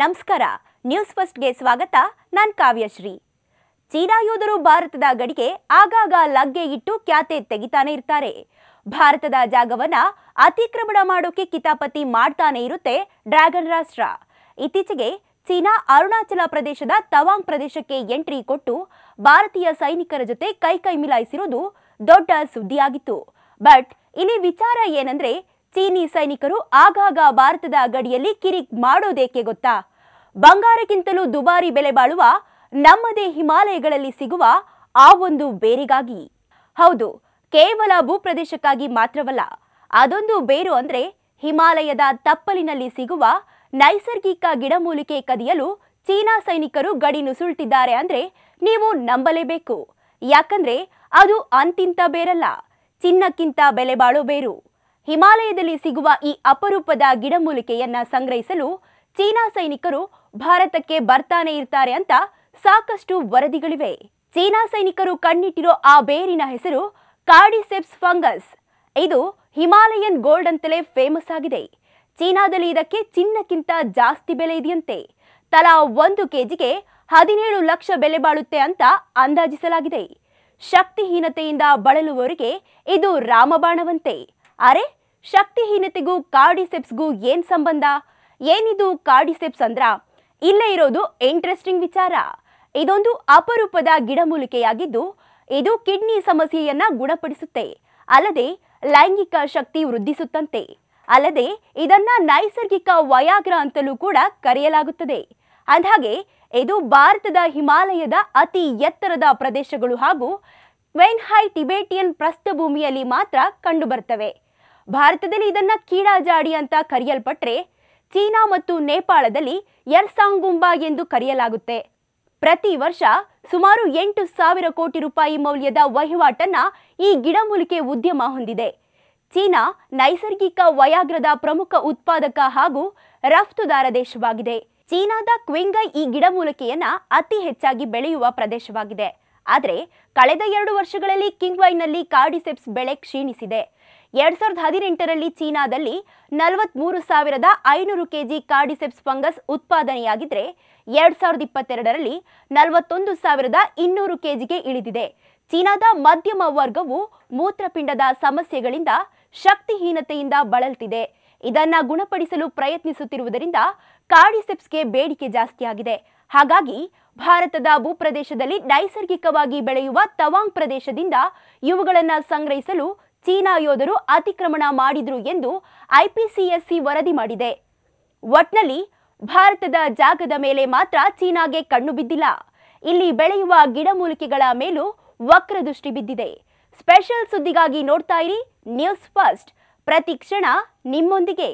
ನಮಸ್ಕಾರ ನ್ಯೂಸ್ ಫಸ್ಟ್ಗೆ ಸ್ವಾಗತ ನಾನು ಕಾವ್ಯಶ್ರೀ ಚೀನಾ ಯೋಧರು ಭಾರತದ ಗಡಿಗೆ ಆಗಾಗ ಲಗ್ಗೆ ಇಟ್ಟು ಖ್ಯಾತೆ ತೆಗಿತಾನೆ ಇರ್ತಾರೆ ಭಾರತದ ಜಾಗವನ್ನ ಅತಿಕ್ರಮಣ ಮಾಡೋಕೆ ಕಿತಾಪತಿ ಮಾಡ್ತಾನೆ ಇರುತ್ತೆ ಡ್ರ್ಯಾಗನ್ ರಾಷ್ಟ್ರ ಇತ್ತೀಚೆಗೆ ಚೀನಾ ಅರುಣಾಚಲ ಪ್ರದೇಶದ ತವಾಂಗ್ ಪ್ರದೇಶಕ್ಕೆ ಎಂಟ್ರಿ ಕೊಟ್ಟು ಭಾರತೀಯ ಸೈನಿಕರ ಜೊತೆ ಕೈ ಮಿಲಾಯಿಸಿರುವುದು ದೊಡ್ಡ ಸುದ್ದಿಯಾಗಿತ್ತು ಬಟ್ ಇಲ್ಲಿ ವಿಚಾರ ಏನಂದ್ರೆ ಚೀನಿ ಸೈನಿಕರು ಆಗಾಗ ಭಾರತದ ಗಡಿಯಲ್ಲಿ ಕಿರಿಕ್ ಮಾಡೋದೇಕೆ ಗೊತ್ತಾ ಬಂಗಾರಕ್ಕಿಂತಲೂ ದುಬಾರಿ ಬೆಲೆ ಬಾಳುವ ನಮ್ಮದೇ ಹಿಮಾಲಯಗಳಲ್ಲಿ ಸಿಗುವ ಆ ಒಂದು ಬೇರಿಗಾಗಿ ಹೌದು ಕೇವಲ ಭೂಪ್ರದೇಶಕ್ಕಾಗಿ ಮಾತ್ರವಲ್ಲ ಅದೊಂದು ಬೇರು ಅಂದ್ರೆ ಹಿಮಾಲಯದ ತಪ್ಪಲಿನಲ್ಲಿ ಸಿಗುವ ನೈಸರ್ಗಿಕ ಗಿಡಮೂಲಿಕೆ ಕದಿಯಲು ಚೀನಾ ಸೈನಿಕರು ಗಡಿ ನುಸುಳ್ತಿದ್ದಾರೆ ಅಂದ್ರೆ ನೀವು ನಂಬಲೇಬೇಕು ಯಾಕಂದ್ರೆ ಅದು ಅಂತಿಂತ ಬೇರಲ್ಲ ಚಿನ್ನಕ್ಕಿಂತ ಬೆಲೆ ಬಾಳೋ ಬೇರು ಹಿಮಾಲಯದಲ್ಲಿ ಸಿಗುವ ಈ ಅಪರೂಪದ ಗಿಡಮೂಲಿಕೆಯನ್ನ ಸಂಗ್ರಹಿಸಲು ಚೀನಾ ಸೈನಿಕರು ಭಾರತಕ್ಕೆ ಬರ್ತಾನೆ ಇರ್ತಾರೆ ಅಂತ ಸಾಕಷ್ಟು ವರದಿಗಳಿವೆ ಚೀನಾ ಸೈನಿಕರು ಕಣ್ಣಿಟ್ಟಿರೋ ಆ ಬೇರಿನ ಹೆಸರು ಕಾರ್ಡಿಸೆಪ್ಸ್ ಫಂಗಸ್ ಇದು ಹಿಮಾಲಯನ್ ಗೋಲ್ಡ್ ಅಂತಲೇ ಫೇಮಸ್ ಆಗಿದೆ ಚೀನಾದಲ್ಲಿ ಇದಕ್ಕೆ ಚಿನ್ನಕ್ಕಿಂತ ಜಾಸ್ತಿ ಬೆಲೆ ಇದೆಯಂತೆ ತಲಾ ಒಂದು ಕೆಜಿಗೆ ಹದಿನೇಳು ಲಕ್ಷ ಬೆಲೆ ಬಾಳುತ್ತೆ ಅಂತ ಅಂದಾಜಿಸಲಾಗಿದೆ ಶಕ್ತಿಹೀನತೆಯಿಂದ ಬಳಲುವವರಿಗೆ ಇದು ರಾಮಬಾಣವಂತೆ ಅರೆ ಶಕ್ತಿಹೀನತೆಗೂ ಕಾರ್ಡಿಸೆಪ್ಸ್ಗೂ ಏನ್ ಸಂಬಂಧ ಏನಿದು ಕಾರ್ಡಿಸೆಪ್ಸ್ ಅಂದ್ರ ಇಲ್ಲೇ ಇರೋದು ಇಂಟ್ರೆಸ್ಟಿಂಗ್ ವಿಚಾರ ಇದೊಂದು ಅಪರೂಪದ ಗಿಡಮೂಲಿಕೆಯಾಗಿದ್ದು ಇದು ಕಿಡ್ನಿ ಸಮಸ್ಯೆಯನ್ನ ಗುಣಪಡಿಸುತ್ತೆ ಅಲ್ಲದೆ ಲೈಂಗಿಕ ಶಕ್ತಿ ವೃದ್ಧಿಸುತ್ತಂತೆ ಅಲ್ಲದೆ ಇದನ್ನ ನೈಸರ್ಗಿಕ ವಯಾಗ್ರ ಅಂತಲೂ ಕೂಡ ಕರೆಯಲಾಗುತ್ತದೆ ಅಂದಹಾಗೆ ಇದು ಭಾರತದ ಹಿಮಾಲಯದ ಅತಿ ಎತ್ತರದ ಪ್ರದೇಶಗಳು ಹಾಗೂ ವೆನ್ಹೈ ಟಿಬೇಟಿಯನ್ ಪ್ರಸ್ಥಭೂಮಿಯಲ್ಲಿ ಮಾತ್ರ ಕಂಡುಬರ್ತವೆ ಭಾರತದಲ್ಲಿ ಇದನ್ನು ಕೀಡಾಜಾಡಿ ಅಂತ ಕರೆಯಲ್ಪಟ್ಟರೆ ಚೀನಾ ಮತ್ತು ನೇಪಾಳದಲ್ಲಿ ಯರ್ಸಾಂಗುಂಬಾ ಎಂದು ಕರೆಯಲಾಗುತ್ತೆ ಪ್ರತಿ ವರ್ಷ ಸುಮಾರು ಎಂಟು ಸಾವಿರ ಕೋಟಿ ರೂಪಾಯಿ ಮೌಲ್ಯದ ವಹಿವಾಟನ್ನು ಈ ಗಿಡಮೂಲಿಕೆ ಉದ್ಯಮ ಹೊಂದಿದೆ ಚೀನಾ ನೈಸರ್ಗಿಕ ವಯಾಗ್ರದ ಪ್ರಮುಖ ಉತ್ಪಾದಕ ಹಾಗೂ ರಫ್ತುದಾರ ದೇಶವಾಗಿದೆ ಚೀನಾದ ಕ್ವಿಂಗೈ ಈ ಗಿಡಮೂಲಿಕೆಯನ್ನು ಅತಿ ಹೆಚ್ಚಾಗಿ ಬೆಳೆಯುವ ಪ್ರದೇಶವಾಗಿದೆ ಆದರೆ ಕಳೆದ ಎರಡು ವರ್ಷಗಳಲ್ಲಿ ಕಿಂಗ್ವೈನಲ್ಲಿ ಕಾರ್ಡಿಸೆಪ್ಸ್ ಬೆಳೆ ಕ್ಷೀಣಿಸಿದೆ ಎರಡ್ ಸಾವಿರದ ಹದಿನೆಂಟರಲ್ಲಿ ಚೀನಾದಲ್ಲಿ ನಲವತ್ಮೂರು ಸಾವಿರದ ಐನೂರು ಕೆಜಿ ಕಾರ್ಡಿಸೆಪ್ಸ್ ಫಂಗಸ್ ಉತ್ಪಾದನೆಯಾಗಿದ್ದರೆ ಎರಡ್ ಸಾವಿರದ ಇಪ್ಪತ್ತೆರಡರಲ್ಲಿ ನಲವತ್ತೊಂದು ಸಾವಿರದ ಇನ್ನೂರು ಕೆಜಿಗೆ ಇಳಿದಿದೆ ಚೀನಾದ ಮಧ್ಯಮ ವರ್ಗವು ಮೂತ್ರಪಿಂಡದ ಸಮಸ್ಯೆಗಳಿಂದ ಶಕ್ತಿಹೀನತೆಯಿಂದ ಬಳಲ್ತಿದೆ ಇದನ್ನ ಗುಣಪಡಿಸಲು ಪ್ರಯತ್ನಿಸುತ್ತಿರುವುದರಿಂದ ಕಾರ್ಡಿಸೆಪ್ಸ್ಗೆ ಬೇಡಿಕೆ ಜಾಸ್ತಿಯಾಗಿದೆ ಹಾಗಾಗಿ ಭಾರತದ ಭೂಪ್ರದೇಶದಲ್ಲಿ ನೈಸರ್ಗಿಕವಾಗಿ ಬೆಳೆಯುವ ತವಾಂಗ್ ಪ್ರದೇಶದಿಂದ ಇವುಗಳನ್ನು ಸಂಗ್ರಹಿಸಲು ಚೀನಾ ಯೋಧರು ಅತಿಕ್ರಮಣ ಮಾಡಿದ್ರು ಎಂದು ಐಪಿಸಿಎಸ್ಸಿ ವರದಿ ಮಾಡಿದೆ ಒಟ್ನಲ್ಲಿ ಭಾರತದ ಜಾಗದ ಮೇಲೆ ಮಾತ್ರ ಚೀನಾಗೆ ಕಣ್ಣು ಬಿದ್ದಿಲ್ಲ ಇಲ್ಲಿ ಬೆಳೆಯುವ ಗಿಡಮೂಲಿಕೆಗಳ ಮೇಲೂ ವಕ್ರದೃಷ್ಟಿ ಬಿದ್ದಿದೆ ಸ್ಪೆಷಲ್ ಸುದ್ದಿಗಾಗಿ ನೋಡ್ತಾ ಇರಿ ನ್ಯೂಸ್ ಫಸ್ಟ್ ಪ್ರತಿಕ್ಷಣ ನಿಮ್ಮೊಂದಿಗೆ